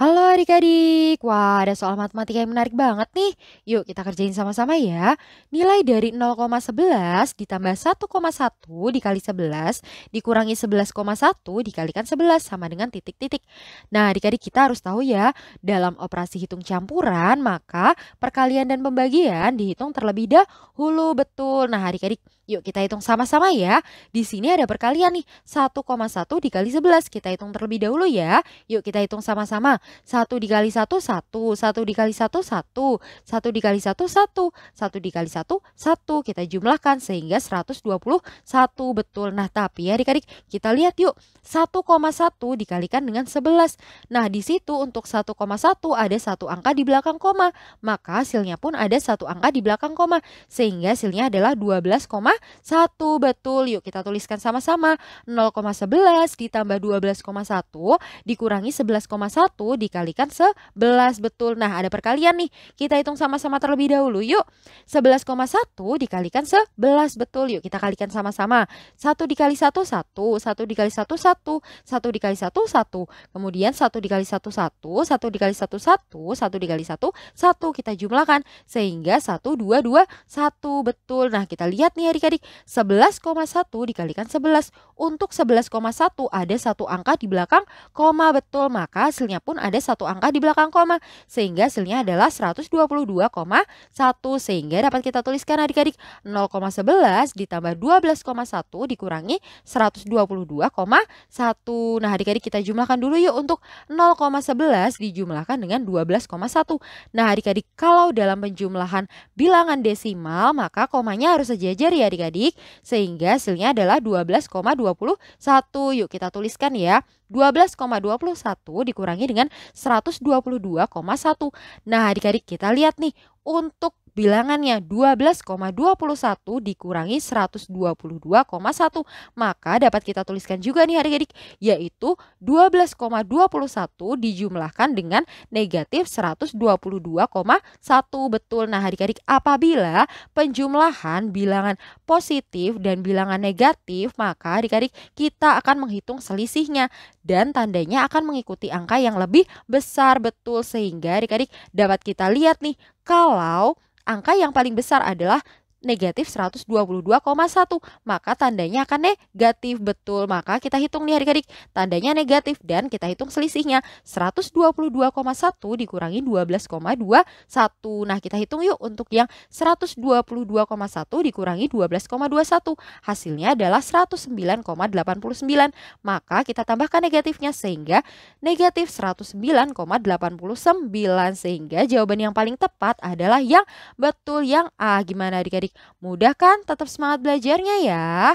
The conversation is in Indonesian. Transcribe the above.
Halo adik-adik, wah ada soal matematika yang menarik banget nih. Yuk kita kerjain sama-sama ya. Nilai dari 0,11 ditambah 1,1 dikali 11 dikurangi 11,1 dikalikan 11 sama dengan titik-titik. Nah adik-adik kita harus tahu ya, dalam operasi hitung campuran maka perkalian dan pembagian dihitung terlebih dahulu betul. Nah adik-adik Yuk kita hitung sama-sama ya. Di sini ada perkalian nih. 1,1 dikali 11. Kita hitung terlebih dahulu ya. Yuk kita hitung sama-sama. 1 dikali 1, 1. 1 dikali 1, 1. 1 dikali 1, 1. 1 dikali 1, 1. Kita jumlahkan sehingga 121. Betul. Nah tapi ya adik-adik kita lihat yuk. 1,1 dikalikan dengan 11. Nah di situ untuk 1,1 ada satu angka di belakang koma. Maka hasilnya pun ada satu angka di belakang koma. Sehingga hasilnya adalah 12, 1 betul. Yuk kita tuliskan sama-sama. 0,11 ditambah 12,1 dikurangi 11,1 dikalikan 11 betul. Nah, ada perkalian nih. Kita hitung sama-sama terlebih dahulu yuk. 11,1 dikalikan 11 betul. Yuk kita kalikan sama-sama. 1 dikali 1 1, 1 dikali 1 1, 1 dikali 1 1. Kemudian 1 dikali 1 1, 1 dikali 1 1, 1 dikali 1 1 kita jumlahkan sehingga 1 2 2 1 betul. Nah, kita lihat nih hari jadi 11,1 dikalikan 11. Untuk 11,1 ada satu angka di belakang koma betul. Maka hasilnya pun ada satu angka di belakang koma. Sehingga hasilnya adalah 122,1. Sehingga dapat kita tuliskan adik-adik 0,11 ditambah 12,1 dikurangi 122,1. Nah adik-adik kita jumlahkan dulu yuk untuk 0,11 dijumlahkan dengan 12,1. Nah adik-adik kalau dalam penjumlahan bilangan desimal maka komanya harus sejajar ya adik adik-adik sehingga hasilnya adalah 12,21. Yuk kita tuliskan ya. 12,21 dikurangi dengan 122,1. Nah, adik-adik kita lihat nih untuk bilangannya 12,21 dikurangi 122,1 maka dapat kita tuliskan juga nih hari adik yaitu 12,21 dijumlahkan dengan negatif 122,1 betul nah hari adik apabila penjumlahan bilangan positif dan bilangan negatif maka adik-adik kita akan menghitung selisihnya dan tandanya akan mengikuti angka yang lebih besar betul sehingga adik-adik dapat kita lihat nih kalau angka yang paling besar adalah negatif 122,1 maka tandanya akan negatif betul maka kita hitung nih adik-adik tandanya negatif dan kita hitung selisihnya 122,1 dikurangi 12,21 nah kita hitung yuk untuk yang 122,1 dikurangi 12,21 hasilnya adalah 109,89 maka kita tambahkan negatifnya sehingga negatif 109,89 sehingga jawaban yang paling tepat adalah yang betul yang A gimana adik-adik Mudah kan tetap semangat belajarnya ya?